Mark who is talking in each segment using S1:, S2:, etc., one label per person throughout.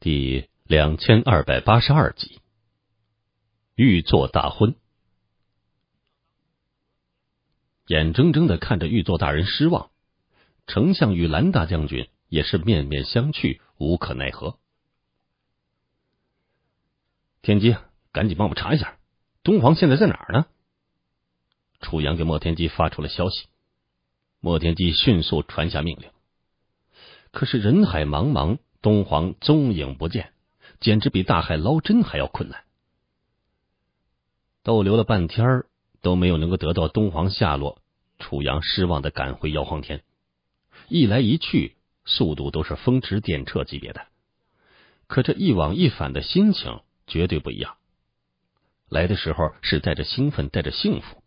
S1: 第两千二百八十二集，玉座大婚，眼睁睁的看着玉座大人失望，丞相与蓝大将军也是面面相觑，无可奈何。天机，赶紧帮我查一下，东皇现在在哪儿呢？楚阳给莫天机发出了消息，莫天机迅速传下命令，可是人海茫茫。东皇踪影不见，简直比大海捞针还要困难。逗留了半天都没有能够得到东皇下落，楚阳失望的赶回妖皇天。一来一去，速度都是风驰电掣级别的，可这一往一反的心情绝对不一样。来的时候是带着兴奋，带着幸福。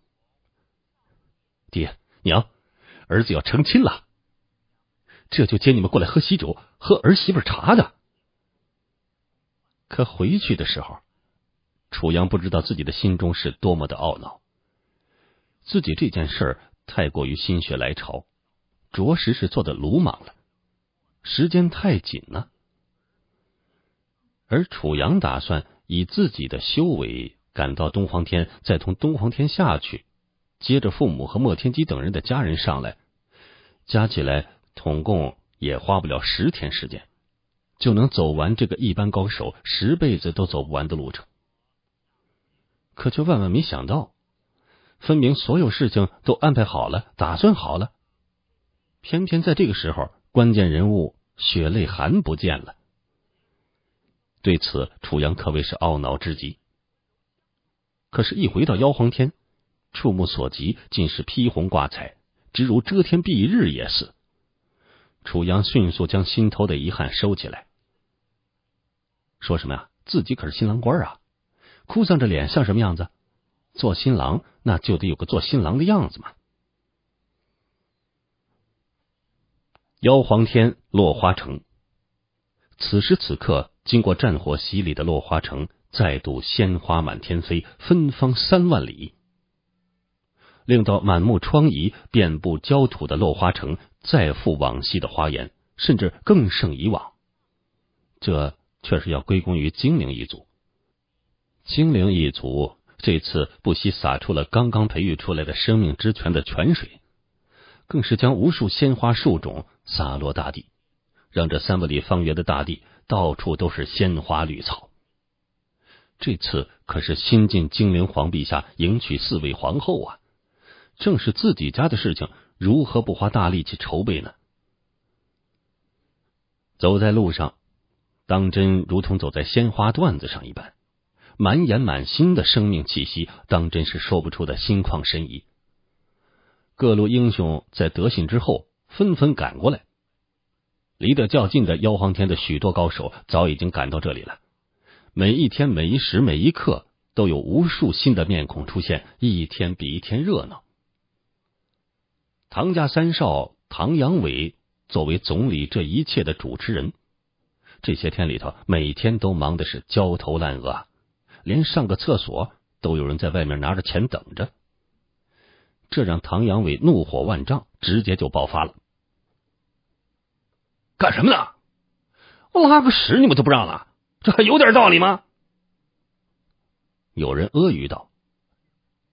S1: 爹娘，儿子要成亲了。这就接你们过来喝喜酒、喝儿媳妇茶的。可回去的时候，楚阳不知道自己的心中是多么的懊恼，自己这件事儿太过于心血来潮，着实是做的鲁莽了，时间太紧了。而楚阳打算以自己的修为赶到东皇天，再从东皇天下去，接着父母和莫天机等人的家人上来，加起来。统共也花不了十天时间，就能走完这个一般高手十辈子都走不完的路程。可却万万没想到，分明所有事情都安排好了，打算好了，偏偏在这个时候，关键人物血泪寒不见了。对此，楚阳可谓是懊恼至极。可是，一回到妖皇天，触目所及，尽是披红挂彩，直如遮天蔽日也似。楚阳迅速将心头的遗憾收起来，说什么呀？自己可是新郎官啊！哭丧着脸像什么样子？做新郎那就得有个做新郎的样子嘛。妖皇天落花城，此时此刻，经过战火洗礼的落花城，再度鲜花满天飞，芬芳三万里。令到满目疮痍、遍布焦土的落花城再复往昔的花颜，甚至更胜以往。这却是要归功于精灵一族。精灵一族这次不惜洒出了刚刚培育出来的生命之泉的泉水，更是将无数鲜花树种洒落大地，让这三百里方圆的大地到处都是鲜花绿草。这次可是新晋精灵皇陛下迎娶四位皇后啊！正是自己家的事情，如何不花大力气筹备呢？走在路上，当真如同走在鲜花段子上一般，满眼满心的生命气息，当真是说不出的心旷神怡。各路英雄在得信之后纷纷赶过来，离得较近的妖皇天的许多高手早已经赶到这里了。每一天每一时每一刻，都有无数新的面孔出现，一天比一天热闹。唐家三少唐阳伟作为总理，这一切的主持人，这些天里头每天都忙的是焦头烂额，连上个厕所都有人在外面拿着钱等着，这让唐阳伟怒火万丈，直接就爆发了。干什么呢？我拉个屎你们都不让了，这还有点道理吗？有人阿谀道：“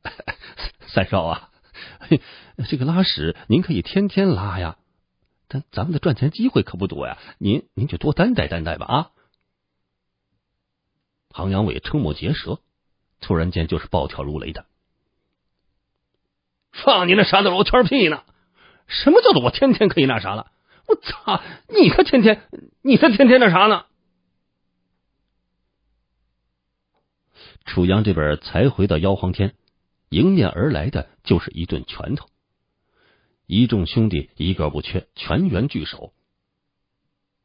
S1: 三 三少啊。”嘿，这个拉屎您可以天天拉呀，但咱们的赚钱机会可不多呀，您您就多担待担待吧啊！唐阳伟瞠目结舌，突然间就是暴跳如雷的，放你那啥的罗圈屁呢？什么叫做我天天可以那啥了？我操！你才天天你才天天那啥呢？楚阳这边才回到妖皇天。迎面而来的就是一顿拳头，一众兄弟一个不缺，全员聚首。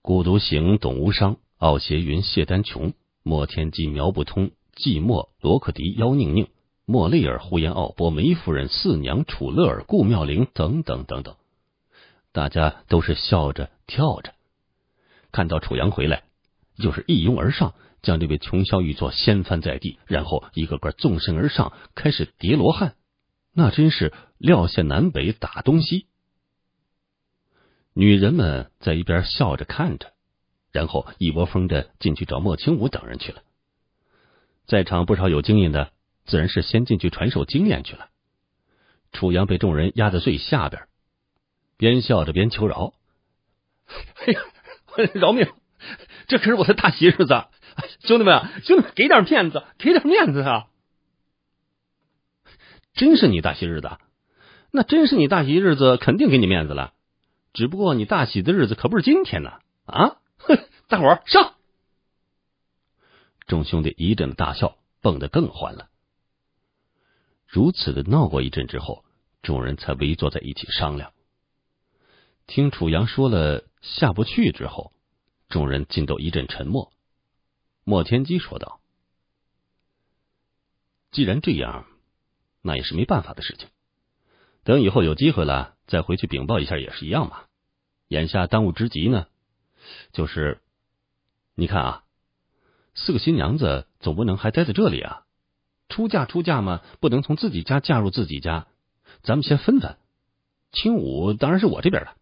S1: 孤独行、董无伤、傲邪云、谢丹琼、莫天机、苗不通、季寞、罗克迪、妖宁宁、莫利尔、呼延傲、波梅夫人、四娘、楚乐尔、顾妙玲等等等等，大家都是笑着跳着，看到楚阳回来。就是一拥而上，将这位穷小玉作掀翻在地，然后一个个纵身而上，开始叠罗汉，那真是撂下南北打东西。女人们在一边笑着看着，然后一窝蜂的进去找莫青武等人去了。在场不少有经验的，自然是先进去传授经验去了。楚阳被众人压在最下边，边笑着边求饶：“ 哎呀，饶命！”这可是我的大喜日子，兄弟们，兄弟们，给点面子，给点面子啊！真是你大喜日子，那真是你大喜日子，肯定给你面子了。只不过你大喜的日子可不是今天呢，啊！大伙儿上！众兄弟一阵大笑，蹦得更欢了。如此的闹过一阵之后，众人才围坐在一起商量。听楚阳说了下不去之后。众人尽都一阵沉默。莫天机说道：“既然这样，那也是没办法的事情。等以后有机会了，再回去禀报一下也是一样嘛。眼下当务之急呢，就是你看啊，四个新娘子总不能还待在这里啊。出嫁出嫁嘛，不能从自己家嫁入自己家。咱们先分分。青武当然是我这边的，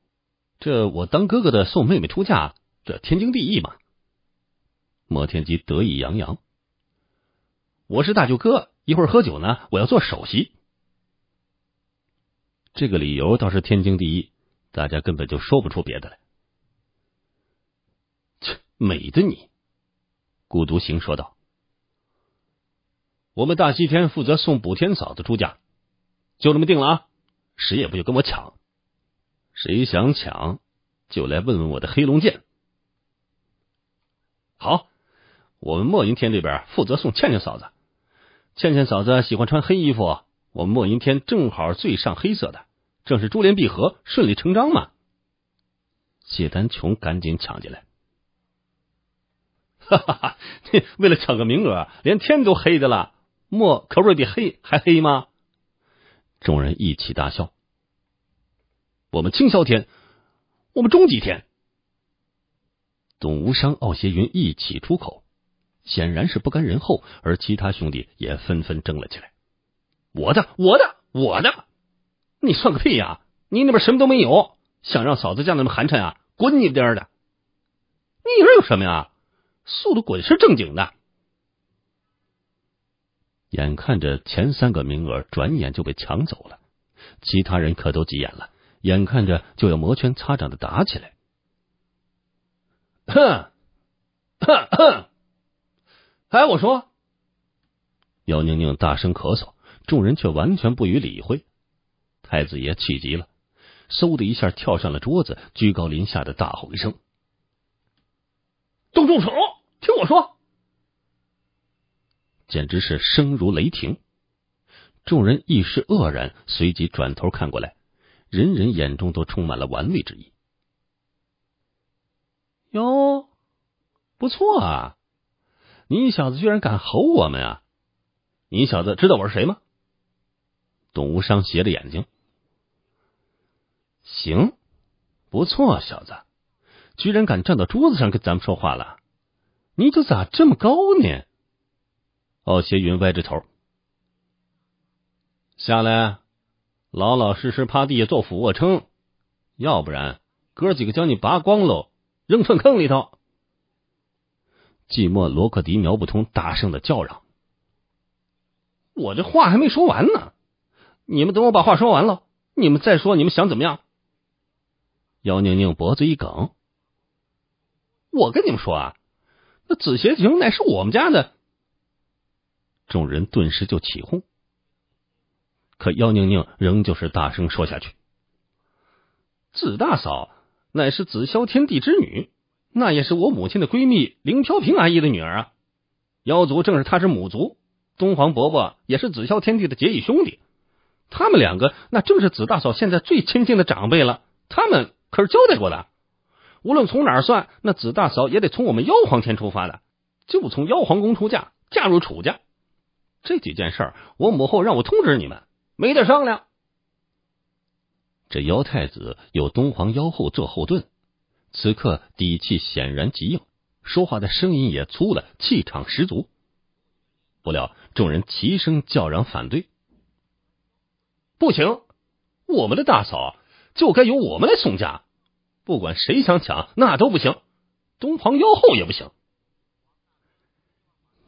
S1: 这我当哥哥的送妹妹出嫁。”这天经地义嘛！摩天机得意洋洋：“我是大舅哥，一会儿喝酒呢，我要做首席。”这个理由倒是天经地义，大家根本就说不出别的来。切，美的你！孤独行说道：“我们大西天负责送补天嫂子出嫁，就这么定了啊！谁也不许跟我抢，谁想抢就来问问我的黑龙剑。”好，我们莫云天这边负责送倩倩嫂子。倩倩嫂子喜欢穿黑衣服，我们莫云天正好最上黑色的，正是珠联璧合，顺理成章嘛。谢丹琼赶紧抢进来，哈 哈哈！为了抢个名额，连天都黑的了，墨可不是比黑还黑吗？众人一起大笑。我们青霄天，我们终极天。董无伤、奥邪云一起出口，显然是不甘人后，而其他兄弟也纷纷争了起来。我的，我的，我的！你算个屁呀！你那边什么都没有，想让嫂子家那么寒碜啊？滚你边儿的！你那有什么呀？速度滚是正经的。眼看着前三个名额转眼就被抢走了，其他人可都急眼了，眼看着就要摩拳擦掌的打起来。哼，哼哼。哎，我说，姚宁宁大声咳嗽，众人却完全不予理会。太子爷气急了，嗖的一下跳上了桌子，居高临下的大吼一声：“动动手，听我说！”简直是声如雷霆。众人一时愕然，随即转头看过来，人人眼中都充满了玩味之意。哟，不错啊！你小子居然敢吼我们啊！你小子知道我是谁吗？董无伤斜着眼睛。行，不错，小子，居然敢站到桌子上跟咱们说话了。你就咋这么高呢？傲邪云歪着头。下来，老老实实趴地下做俯卧撑，要不然哥几个将你拔光喽！扔粪坑里头！寂寞罗克迪苗不通大声的叫嚷：“我这话还没说完呢，你们等我把话说完了，你们再说你们想怎么样？”姚宁宁脖子一梗：“我跟你们说啊，那紫鞋亭乃是我们家的。”众人顿时就起哄，可姚宁宁仍旧是大声说下去：“紫大嫂。”乃是紫霄天帝之女，那也是我母亲的闺蜜林飘萍阿姨的女儿啊。妖族正是她之母族，东皇伯伯也是紫霄天帝的结义兄弟，他们两个那正是紫大嫂现在最亲近的长辈了。他们可是交代过的，无论从哪儿算，那紫大嫂也得从我们妖皇天出发的，就从妖皇宫出嫁，嫁入楚家。这几件事儿，我母后让我通知你们，没得商量。这妖太子有东皇妖后做后盾，此刻底气显然极硬，说话的声音也粗了，气场十足。不料众人齐声叫嚷反对：“不行，我们的大嫂就该由我们来送嫁，不管谁想抢那都不行，东皇妖后也不行。”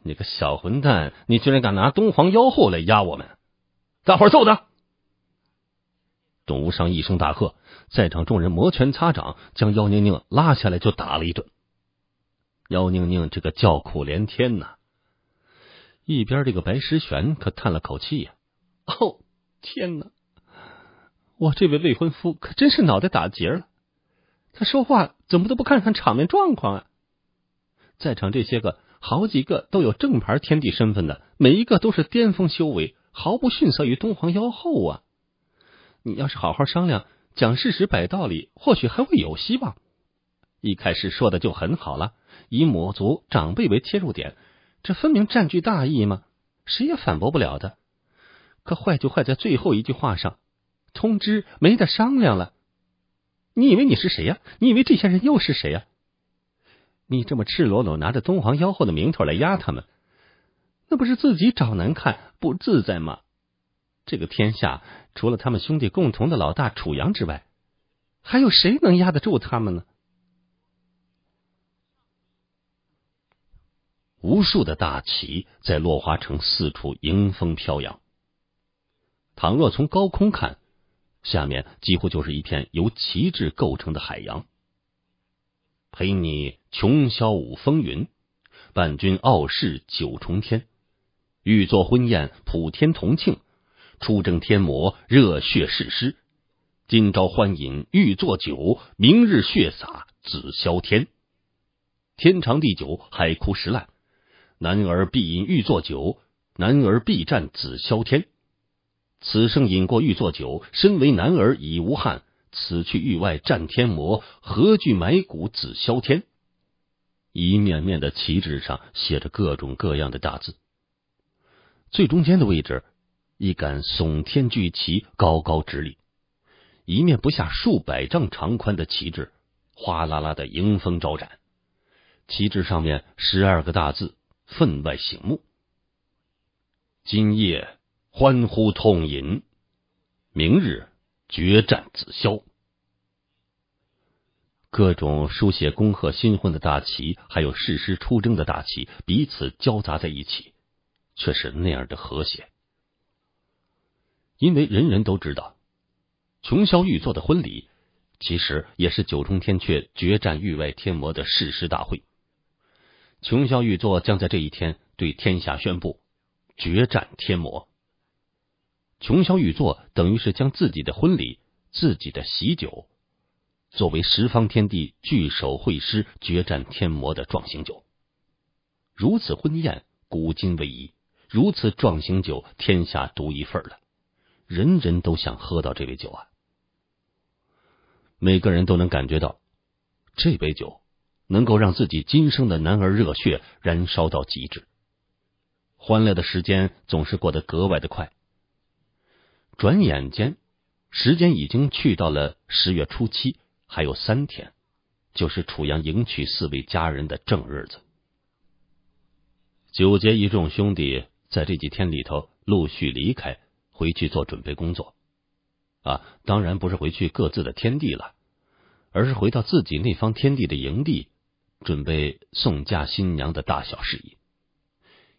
S1: 你个小混蛋，你居然敢拿东皇妖后来压我们！大伙揍他！董无伤一声大喝，在场众人摩拳擦掌，将妖宁宁拉下来就打了一顿。妖宁宁这个叫苦连天呐。一边这个白石玄可叹了口气呀：“哦，天哪，我这位未婚夫可真是脑袋打结了。他说话怎么都不看看场面状况啊？在场这些个好几个都有正牌天地身份的，每一个都是巅峰修为，毫不逊色于东皇妖后啊。”你要是好好商量，讲事实摆道理，或许还会有希望。一开始说的就很好了，以母族长辈为切入点，这分明占据大义嘛，谁也反驳不了的。可坏就坏在最后一句话上，通知没得商量了。你以为你是谁呀？你以为这些人又是谁呀？你这么赤裸裸拿着东皇妖后的名头来压他们，那不是自己找难看、不自在吗？这个天下，除了他们兄弟共同的老大楚阳之外，还有谁能压得住他们呢？无数的大旗在落花城四处迎风飘扬。倘若从高空看，下面几乎就是一片由旗帜构成的海洋。陪你穷霄舞风云，伴君傲视九重天。欲作婚宴，普天同庆。出征天魔，热血誓师。今朝欢饮，欲作酒；明日血洒紫霄天。天长地久，海枯石烂。男儿必饮，欲作酒；男儿必战，紫霄天。此生饮过，欲作酒；身为男儿，已无憾。此去域外战天魔，何惧埋骨紫霄天？一面面的旗帜上写着各种各样的大字，最中间的位置。一杆耸天巨旗高高直立，一面不下数百丈长宽的旗帜，哗啦啦的迎风招展。旗帜上面十二个大字分外醒目：“今夜欢呼痛饮，明日决战紫霄。”各种书写恭贺新婚的大旗，还有誓师出征的大旗，彼此交杂在一起，却是那样的和谐。因为人人都知道，琼霄玉座的婚礼其实也是九重天阙决战域外天魔的誓师大会。琼霄玉座将在这一天对天下宣布决战天魔。琼霄玉座等于是将自己的婚礼、自己的喜酒，作为十方天地聚首会师决战天魔的壮行酒。如此婚宴，古今唯一；如此壮行酒，天下独一份了。人人都想喝到这杯酒啊！每个人都能感觉到，这杯酒能够让自己今生的男儿热血燃烧到极致。欢乐的时间总是过得格外的快，转眼间时间已经去到了十月初七，还有三天，就是楚阳迎娶四位家人的正日子。九杰一众兄弟在这几天里头陆续离开。回去做准备工作，啊，当然不是回去各自的天地了，而是回到自己那方天地的营地，准备送嫁新娘的大小事宜。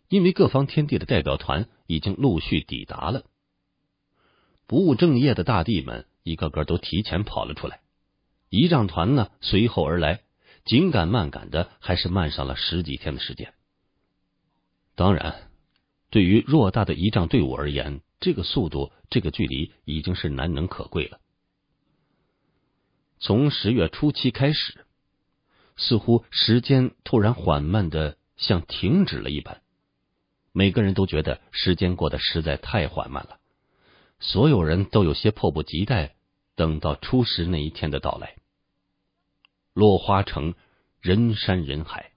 S1: 因为各方天地的代表团已经陆续抵达了，不务正业的大帝们一个个都提前跑了出来，仪仗团呢随后而来，紧赶慢赶的还是慢上了十几天的时间。当然，对于偌大的仪仗队伍而言。这个速度，这个距离，已经是难能可贵了。从十月初七开始，似乎时间突然缓慢的像停止了一般，每个人都觉得时间过得实在太缓慢了，所有人都有些迫不及待等到初十那一天的到来。落花城人山人海，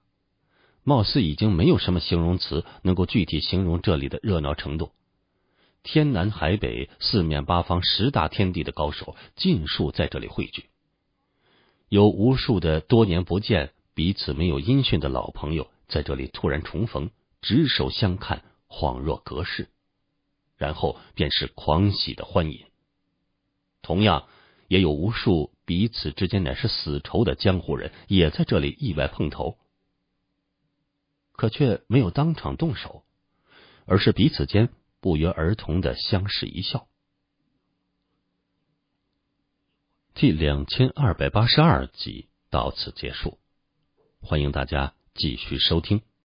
S1: 貌似已经没有什么形容词能够具体形容这里的热闹程度。天南海北、四面八方，十大天地的高手尽数在这里汇聚，有无数的多年不见、彼此没有音讯的老朋友在这里突然重逢，执手相看，恍若隔世；然后便是狂喜的欢饮。同样，也有无数彼此之间乃是死仇的江湖人，也在这里意外碰头，可却没有当场动手，而是彼此间。不约而同的相视一笑。第两千二百八十二集到此结束，欢迎大家继续收听。